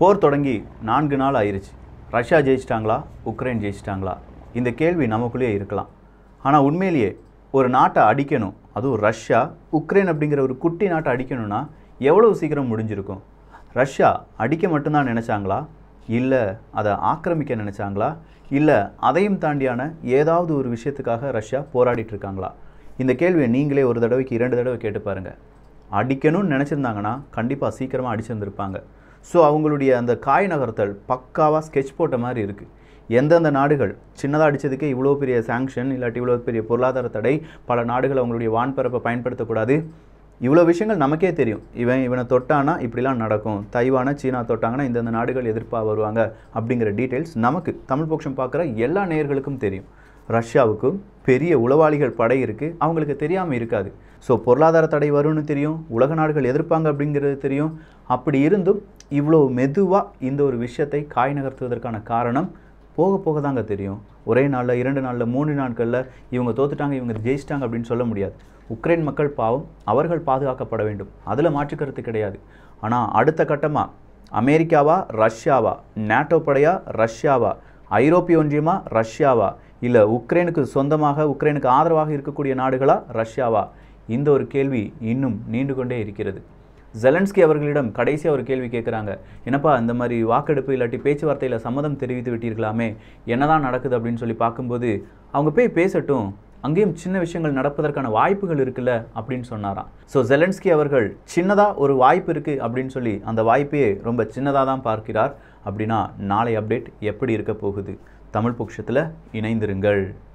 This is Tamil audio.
போர் தொடங்கி நான்கு நாள் ஆயிடுச்சு ரஷ்யா ஜெயிச்சிட்டாங்களா உக்ரைன் ஜெயிச்சிட்டாங்களா இந்த கேள்வி நமக்குள்ளேயே இருக்கலாம் ஆனால் உண்மையிலேயே ஒரு நாட்டை அடிக்கணும் அதுவும் ரஷ்யா உக்ரைன் அப்படிங்கிற ஒரு குட்டி நாட்டை அடிக்கணும்னா எவ்வளவு சீக்கிரம் முடிஞ்சிருக்கும் ரஷ்யா அடிக்க மட்டும்தான் நினச்சாங்களா இல்லை அதை ஆக்கிரமிக்க நினச்சாங்களா இல்லை அதையும் தாண்டியான ஏதாவது ஒரு விஷயத்துக்காக ரஷ்யா போராடிட்டு இருக்காங்களா இந்த கேள்வியை நீங்களே ஒரு தடவைக்கு இரண்டு தடவை கேட்டு பாருங்கள் அடிக்கணும்னு நினச்சிருந்தாங்கன்னா கண்டிப்பாக சீக்கிரமாக அடிச்சிருந்துருப்பாங்க ஸோ அவங்களுடைய அந்த காய் நகர்த்தல் பக்காவாக ஸ்கெச் போட்ட மாதிரி இருக்குது எந்தெந்த நாடுகள் சின்னதாக அடித்ததுக்கே இவ்வளோ பெரிய சாங்ஷன் இல்லாட்டி இவ்வளோ பெரிய பொருளாதார தடை பல நாடுகள் அவங்களுடைய வான்பரப்பை பயன்படுத்தக்கூடாது இவ்வளோ விஷயங்கள் நமக்கே தெரியும் இவன் இவனை தொட்டானா இப்படிலாம் நடக்கும் தைவானா சீனா தொட்டாங்கன்னா இந்தந்த நாடுகள் எதிர்ப்பாக வருவாங்க அப்படிங்கிற டீட்டெயில்ஸ் நமக்கு தமிழ் பட்சம் பார்க்குற எல்லா நேயர்களுக்கும் தெரியும் ரஷ்யாவுக்கும் பெரிய உளவாளிகள் படை இருக்குது அவங்களுக்கு தெரியாமல் இருக்காது ஸோ பொருளாதார தடை வரும்னு தெரியும் உலக நாடுகள் எதிர்ப்பாங்க அப்படிங்கிறது தெரியும் அப்படி இருந்தும் இவ்வளோ மெதுவாக இந்த ஒரு விஷயத்தை காய் நகர்த்துவதற்கான காரணம் போக போக தாங்க தெரியும் ஒரே நாளில் இரண்டு நாளில் மூணு நாட்களில் இவங்க தோத்துட்டாங்க இவங்க ஜெயிச்சிட்டாங்க அப்படின்னு சொல்ல முடியாது உக்ரைன் மக்கள் பாவம் அவர்கள் பாதுகாக்கப்பட வேண்டும் அதில் மாற்றுக்கருத்து கிடையாது ஆனால் அடுத்த கட்டமாக அமெரிக்காவா ரஷ்யாவா நேட்டோ படையா ரஷ்யாவா ஐரோப்பிய ஒன்றியமா ரஷ்யாவா இல்லை உக்ரைனுக்கு சொந்தமாக உக்ரைனுக்கு ஆதரவாக இருக்கக்கூடிய நாடுகளா ரஷ்யாவா இந்த ஒரு கேள்வி இன்னும் நீண்டு கொண்டே இருக்கிறது ஜெலன்ஸ்கி அவர்களிடம் கடைசியாக ஒரு கேள்வி கேட்குறாங்க என்னப்பா அந்த மாதிரி வாக்கெடுப்பு இல்லாட்டி பேச்சுவார்த்தையில் சம்மதம் தெரிவித்து விட்டீர்களாமே என்னதான் நடக்குது அப்படின்னு சொல்லி பார்க்கும்போது அவங்க போய் பேசட்டும் அங்கேயும் சின்ன விஷயங்கள் நடப்பதற்கான வாய்ப்புகள் இருக்குல்ல அப்படின்னு சொன்னாராம் ஸோ ஜெலன்ஸ்கி அவர்கள் சின்னதாக ஒரு வாய்ப்பு இருக்குது அப்படின்னு சொல்லி அந்த வாய்ப்பையே ரொம்ப சின்னதாக தான் பார்க்கிறார் அப்படின்னா நாளை அப்டேட் எப்படி இருக்க போகுது தமிழ் பட்சத்தில் இணைந்திருங்கள்